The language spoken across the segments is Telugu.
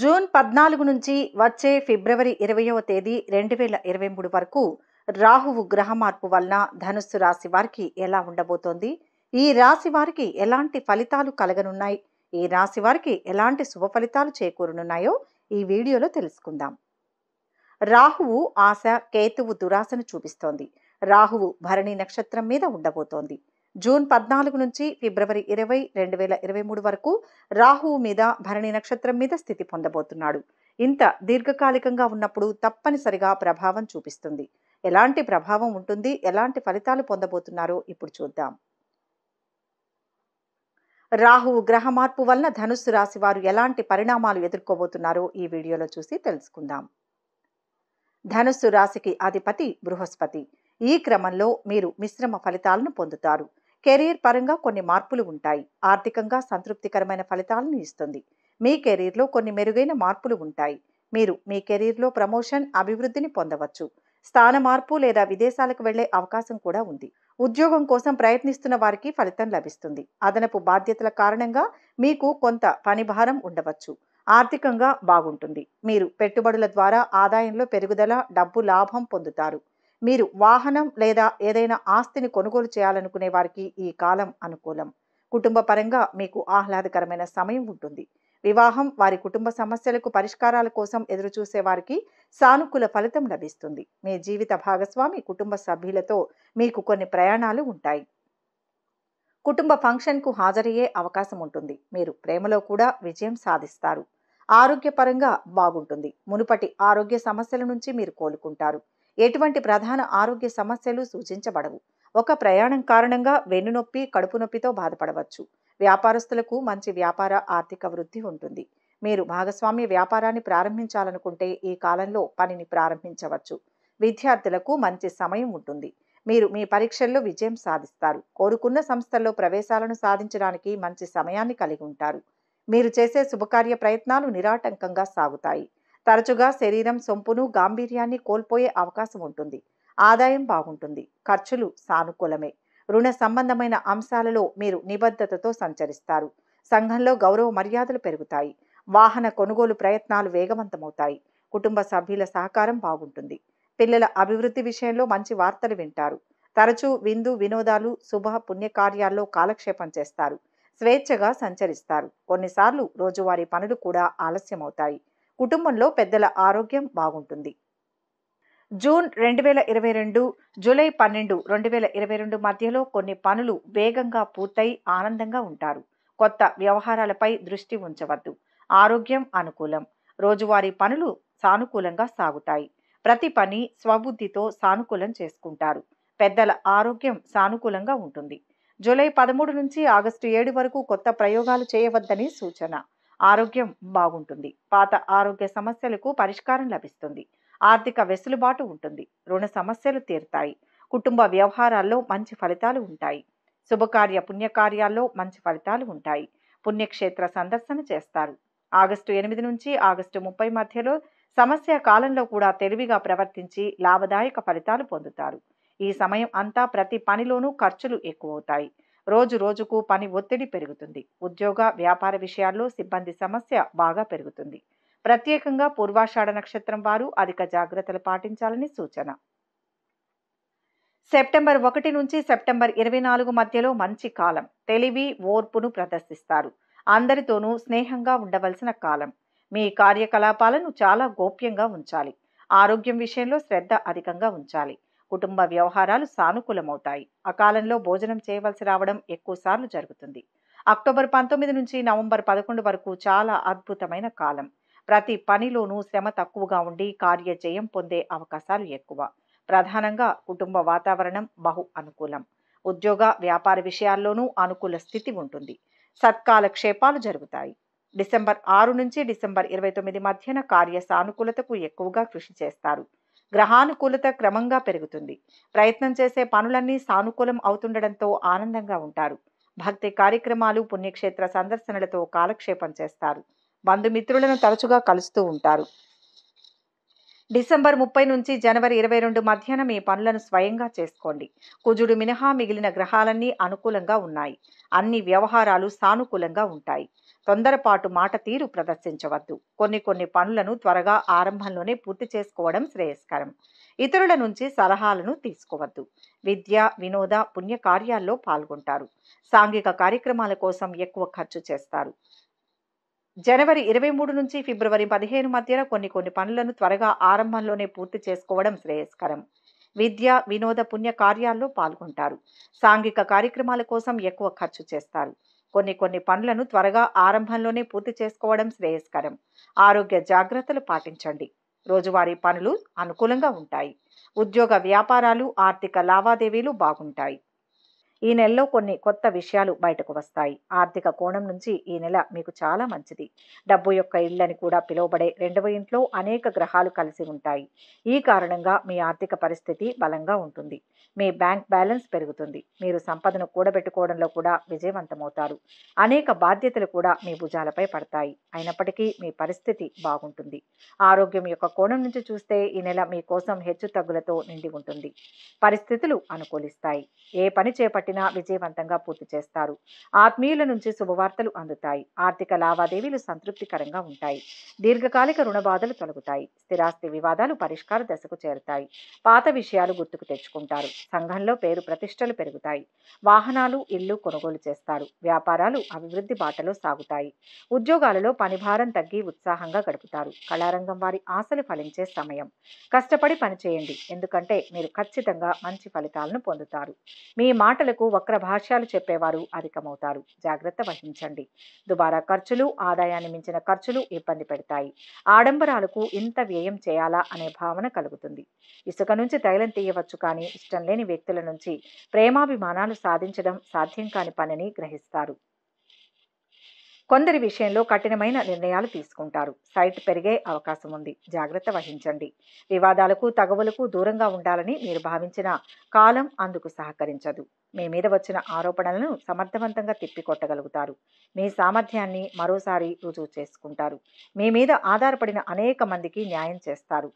జూన్ పద్నాలుగు నుంచి వచ్చే ఫిబ్రవరి ఇరవయవ తేదీ రెండు వేల ఇరవై మూడు వరకు రాహువు గ్రహ మార్పు వలన ధనుస్సు రాశి వారికి ఎలా ఉండబోతోంది ఈ రాశి వారికి ఎలాంటి ఫలితాలు కలగనున్నాయి ఈ రాశి వారికి ఎలాంటి శుభ ఫలితాలు చేకూరనున్నాయో ఈ వీడియోలో తెలుసుకుందాం రాహువు ఆశ కేతువు దురాశను చూపిస్తోంది రాహువు భరణి నక్షత్రం మీద ఉండబోతోంది జూన్ పద్నాలుగు నుంచి ఫిబ్రవరి ఇరవై రెండు వేల ఇరవై మూడు వరకు రాహువు మీద భరణి నక్షత్రం మీద స్థితి పొందబోతున్నాడు ఇంత దీర్ఘకాలికంగా ఉన్నప్పుడు తప్పనిసరిగా ప్రభావం చూపిస్తుంది ఎలాంటి ప్రభావం ఉంటుంది ఎలాంటి ఫలితాలు పొందబోతున్నారో ఇప్పుడు చూద్దాం రాహువు గ్రహ మార్పు వలన ధనుస్సు రాశి వారు ఎలాంటి పరిణామాలు ఎదుర్కోబోతున్నారో ఈ వీడియోలో చూసి తెలుసుకుందాం ధనుస్సు రాశికి అధిపతి బృహస్పతి ఈ క్రమంలో మీరు మిశ్రమ ఫలితాలను పొందుతారు కెరీర్ పరంగా కొన్ని మార్పులు ఉంటాయి ఆర్థికంగా సంతృప్తికరమైన ఫలితాలను ఇస్తుంది మీ కెరీర్లో కొన్ని మెరుగైన మార్పులు ఉంటాయి మీరు మీ కెరీర్లో ప్రమోషన్ అభివృద్ధిని పొందవచ్చు స్థాన మార్పు లేదా విదేశాలకు వెళ్లే అవకాశం కూడా ఉంది ఉద్యోగం కోసం ప్రయత్నిస్తున్న వారికి ఫలితం లభిస్తుంది అదనపు బాధ్యతల కారణంగా మీకు కొంత పనిభారం ఉండవచ్చు ఆర్థికంగా బాగుంటుంది మీరు పెట్టుబడుల ద్వారా ఆదాయంలో పెరుగుదల డబ్బు లాభం పొందుతారు మీరు వాహనం లేదా ఏదైనా ఆస్తిని కొనుగోలు చేయాలనుకునే వారికి ఈ కాలం అనుకూలం కుటుంబ పరంగా మీకు ఆహ్లాదకరమైన సమయం ఉంటుంది వివాహం వారి కుటుంబ సమస్యలకు పరిష్కారాల కోసం ఎదురుచూసే వారికి సానుకూల ఫలితం లభిస్తుంది మీ జీవిత భాగస్వామి కుటుంబ సభ్యులతో మీకు కొన్ని ప్రయాణాలు ఉంటాయి కుటుంబ ఫంక్షన్కు హాజరయ్యే అవకాశం ఉంటుంది మీరు ప్రేమలో కూడా విజయం సాధిస్తారు ఆరోగ్యపరంగా బాగుంటుంది మునుపటి ఆరోగ్య సమస్యల నుంచి మీరు కోలుకుంటారు ఎటువంటి ప్రధాన ఆరోగ్య సమస్యలు సూచించబడవు ఒక ప్రయాణం కారణంగా వెన్నునొప్పి కడుపు నొప్పితో బాధపడవచ్చు వ్యాపారస్తులకు మంచి వ్యాపార ఆర్థిక వృద్ధి ఉంటుంది మీరు భాగస్వామ్య వ్యాపారాన్ని ప్రారంభించాలనుకుంటే ఈ కాలంలో పనిని ప్రారంభించవచ్చు విద్యార్థులకు మంచి సమయం ఉంటుంది మీరు మీ పరీక్షల్లో విజయం సాధిస్తారు కోరుకున్న సంస్థల్లో ప్రవేశాలను సాధించడానికి మంచి సమయాన్ని కలిగి ఉంటారు మీరు చేసే శుభకార్య ప్రయత్నాలు నిరాటంకంగా సాగుతాయి తరచుగా శరీరం సొంపును గాంభీర్యాన్ని కోల్పోయే అవకాశం ఉంటుంది ఆదాయం బాగుంటుంది ఖర్చులు సానుకూలమే రుణ సంబంధమైన అంశాలలో మీరు నిబద్ధతతో సంచరిస్తారు సంఘంలో గౌరవ మర్యాదలు పెరుగుతాయి వాహన కొనుగోలు ప్రయత్నాలు వేగవంతమవుతాయి కుటుంబ సభ్యుల సహకారం బాగుంటుంది పిల్లల అభివృద్ధి విషయంలో మంచి వార్తలు వింటారు తరచూ విందు వినోదాలు శుభ పుణ్యకార్యాల్లో కాలక్షేపం చేస్తారు స్వేచ్ఛగా సంచరిస్తారు కొన్నిసార్లు రోజువారీ పనులు కూడా ఆలస్యమవుతాయి కుటుంబంలో పెద్దల ఆరోగ్యం బాగుంటుంది జూన్ రెండు వేల ఇరవై రెండు జూలై పన్నెండు రెండు వేల ఇరవై రెండు మధ్యలో కొన్ని పనులు వేగంగా పూర్తయి ఆనందంగా ఉంటారు కొత్త వ్యవహారాలపై దృష్టి ఉంచవద్దు ఆరోగ్యం అనుకూలం రోజువారీ పనులు సానుకూలంగా సాగుతాయి ప్రతి పని స్వబుద్ధితో సానుకూలం చేసుకుంటారు పెద్దల ఆరోగ్యం సానుకూలంగా ఉంటుంది జూలై పదమూడు నుంచి ఆగస్టు ఏడు వరకు కొత్త ప్రయోగాలు చేయవద్దని సూచన ఆరోగ్యం బాగుంటుంది పాత ఆరోగ్య సమస్యలకు పరిష్కారం లభిస్తుంది ఆర్థిక వెసులుబాటు ఉంటుంది రుణ సమస్యలు తీరుతాయి కుటుంబ వ్యవహారాల్లో మంచి ఫలితాలు ఉంటాయి శుభకార్య పుణ్యకార్యాల్లో మంచి ఫలితాలు ఉంటాయి పుణ్యక్షేత్ర సందర్శన చేస్తారు ఆగస్టు ఎనిమిది నుంచి ఆగస్టు ముప్పై మధ్యలో సమస్య కాలంలో కూడా తెలివిగా ప్రవర్తించి లాభదాయక ఫలితాలు పొందుతారు ఈ సమయం అంతా ప్రతి పనిలోనూ ఖర్చులు ఎక్కువవుతాయి రోజు రోజుకు పని ఒత్తిడి పెరుగుతుంది ఉద్యోగ వ్యాపార విషయాల్లో సిబ్బంది సమస్య బాగా పెరుగుతుంది ప్రత్యేకంగా పూర్వాషాఢ నక్షత్రం వారు అధిక జాగ్రత్తలు పాటించాలని సూచన సెప్టెంబర్ ఒకటి నుంచి సెప్టెంబర్ ఇరవై నాలుగు మధ్యలో మంచి కాలం తెలివి ఓర్పును ప్రదర్శిస్తారు అందరితోనూ స్నేహంగా ఉండవలసిన కాలం మీ కార్యకలాపాలను చాలా గోప్యంగా ఉంచాలి ఆరోగ్యం విషయంలో శ్రద్ధ అధికంగా ఉంచాలి కుటుంబ వ్యవహారాలు సానుకూలమవుతాయి అకాలంలో భోజనం చేయవలసి రావడం ఎక్కువసార్లు జరుగుతుంది అక్టోబర్ పంతొమ్మిది నుంచి నవంబర్ పదకొండు వరకు చాలా అద్భుతమైన కాలం ప్రతి పనిలోనూ శ్రమ తక్కువగా ఉండి కార్యజయం పొందే అవకాశాలు ఎక్కువ ప్రధానంగా కుటుంబ వాతావరణం బహు అనుకూలం ఉద్యోగ వ్యాపార విషయాల్లోనూ అనుకూల స్థితి ఉంటుంది సత్కాలక్షేపాలు జరుగుతాయి డిసెంబర్ ఆరు నుంచి డిసెంబర్ ఇరవై తొమ్మిది మధ్యన కార్య సానుకూలతకు ఎక్కువగా కృషి చేస్తారు గ్రహానుకూలత క్రమంగా పెరుగుతుంది ప్రయత్నం చేసే పనులన్నీ సానుకూలం అవుతుండడంతో ఆనందంగా ఉంటారు భక్తి కార్యక్రమాలు పుణ్యక్షేత్ర సందర్శనలతో కాలక్షేపం చేస్తారు బంధుమిత్రులను తరచుగా కలుస్తూ ఉంటారు డిసెంబర్ ముప్పై నుంచి జనవరి ఇరవై రెండు మధ్యాహ్నం ఈ పనులను స్వయంగా చేసుకోండి కుజుడు మినహా మిగిలిన గ్రహాలన్నీ అనుకూలంగా ఉన్నాయి అన్ని వ్యవహారాలు సానుకూలంగా ఉంటాయి తొందరపాటు మాట తీరు ప్రదర్శించవద్దు కొన్ని కొన్ని పనులను త్వరగా ఆరంభంలోనే పూర్తి చేసుకోవడం శ్రేయస్కరం ఇతరుల నుంచి సలహాలను తీసుకోవద్దు విద్య వినోద పుణ్య కార్యాల్లో పాల్గొంటారు సాంఘిక కార్యక్రమాల కోసం ఎక్కువ ఖర్చు చేస్తారు జనవరి ఇరవై మూడు నుంచి ఫిబ్రవరి పదిహేను మధ్యన కొన్ని కొన్ని పనులను త్వరగా ఆరంభంలోనే పూర్తి చేసుకోవడం శ్రేయస్కరం విద్య వినోద పుణ్య కార్యాల్లో పాల్గొంటారు సాంఘిక కార్యక్రమాల కోసం ఎక్కువ ఖర్చు చేస్తారు కొన్ని కొన్ని పనులను త్వరగా ఆరంభంలోనే పూర్తి చేసుకోవడం శ్రేయస్కరం ఆరోగ్య జాగ్రత్తలు పాటించండి రోజువారీ పనులు అనుకూలంగా ఉంటాయి ఉద్యోగ వ్యాపారాలు ఆర్థిక లావాదేవీలు బాగుంటాయి ఈ నెలలో కొన్ని కొత్త విషయాలు బయటకు వస్తాయి ఆర్థిక కోణం నుంచి ఈ నెల మీకు చాలా మంచిది డబ్బు యొక్క ఇళ్ళని కూడా పిలువబడే రెండవ ఇంట్లో అనేక గ్రహాలు కలిసి ఉంటాయి ఈ కారణంగా మీ ఆర్థిక పరిస్థితి బలంగా ఉంటుంది మీ బ్యాంక్ బ్యాలెన్స్ పెరుగుతుంది మీరు సంపదను కూడబెట్టుకోవడంలో కూడా విజయవంతమవుతారు అనేక బాధ్యతలు కూడా మీ భుజాలపై పడతాయి అయినప్పటికీ మీ పరిస్థితి బాగుంటుంది ఆరోగ్యం యొక్క కోణం నుంచి చూస్తే ఈ నెల మీ కోసం హెచ్చు తగ్గులతో నిండి ఉంటుంది పరిస్థితులు అనుకూలిస్తాయి ఏ పని చేపట్టి పంపినా విజయవంతంగా పూర్తి చేస్తారు ఆత్మీయుల నుంచి శుభవార్తలు అందుతాయి ఆర్థిక లావాదేవీలు సంతృప్తికరంగా ఉంటాయి దీర్ఘకాలిక రుణ బాధలు తొలగుతాయి స్థిరాస్తి వివాదాలు పరిష్కార దశకు చేరుతాయి పాత విషయాలు గుర్తుకు తెచ్చుకుంటారు సంఘంలో పేరు ప్రతిష్టలు పెరుగుతాయి వాహనాలు ఇళ్లు కొనుగోలు చేస్తారు వ్యాపారాలు అభివృద్ధి బాటలో సాగుతాయి ఉద్యోగాలలో పనిభారం తగ్గి ఉత్సాహంగా గడుపుతారు కళారంగం వారి ఆశలు ఫలించే సమయం కష్టపడి పనిచేయండి ఎందుకంటే మీరు ఖచ్చితంగా మంచి ఫలితాలను పొందుతారు మీ మాటలకు వరకు వక్ర భాష్యాలు చెప్పేవారు అధికమవుతారు జాగ్రత్త వహించండి దుబారా ఖర్చులు ఆదాయాన్ని మించిన ఖర్చులు ఇబ్బంది పెడతాయి ఆడంబరాలకు ఇంత వ్యయం చేయాలా అనే భావన కలుగుతుంది ఇసుక నుంచి తైలం తీయవచ్చు కానీ ఇష్టం లేని వ్యక్తుల నుంచి ప్రేమాభిమానాలు సాధించడం సాధ్యం కాని పనిని గ్రహిస్తారు కొందరి విషయంలో కఠినమైన నిర్ణయాలు తీసుకుంటారు సైట్ పెరిగే అవకాశం ఉంది జాగ్రత్త వహించండి వివాదాలకు తగవులకు దూరంగా ఉండాలని మీరు భావించిన కాలం అందుకు సహకరించదు మీ మీద వచ్చిన ఆరోపణలను సమర్థవంతంగా తిప్పికొట్టగలుగుతారు మీ సామర్థ్యాన్ని మరోసారి రుజువు చేసుకుంటారు మీ మీద ఆధారపడిన అనేక మందికి న్యాయం చేస్తారు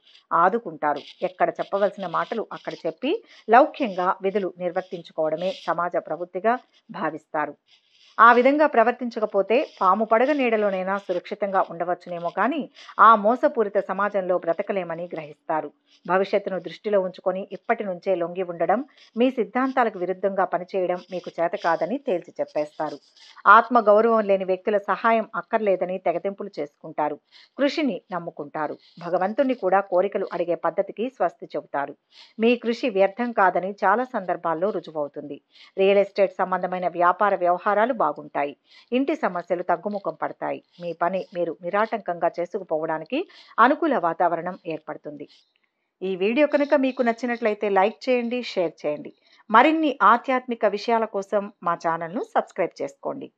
ఆదుకుంటారు ఎక్కడ చెప్పవలసిన మాటలు అక్కడ చెప్పి లౌక్యంగా విధులు నిర్వర్తించుకోవడమే సమాజ ప్రవృత్తిగా భావిస్తారు ఆ విధంగా ప్రవర్తించకపోతే పాము పడగ నీడలోనైనా సురక్షితంగా ఉండవచ్చునేమో కానీ ఆ మోసపూరిత సమాజంలో బ్రతకలేమని గ్రహిస్తారు భవిష్యత్తును దృష్టిలో ఉంచుకొని ఇప్పటి నుంచే లొంగి ఉండడం మీ సిద్ధాంతాలకు విరుద్ధంగా పనిచేయడం మీకు చేత కాదని తేల్చి చెప్పేస్తారు ఆత్మగౌరవం లేని వ్యక్తుల సహాయం అక్కర్లేదని తెగతింపులు చేసుకుంటారు కృషిని నమ్ముకుంటారు భగవంతుణ్ణి కూడా కోరికలు అడిగే పద్ధతికి స్వస్తి చెబుతారు మీ కృషి వ్యర్థం కాదని చాలా సందర్భాల్లో రుజువవుతుంది రియల్ ఎస్టేట్ సంబంధమైన వ్యాపార వ్యవహారాలు బాగుంటాయి ఇంటి సమస్యలు తగ్గుముఖం పడతాయి మీ పని మీరు నిరాటంకంగా చేసుకుపోవడానికి అనుకూల వాతావరణం ఏర్పడుతుంది ఈ వీడియో కనుక మీకు నచ్చినట్లయితే లైక్ చేయండి షేర్ చేయండి మరిన్ని ఆధ్యాత్మిక విషయాల కోసం మా ఛానల్ను సబ్స్క్రైబ్ చేసుకోండి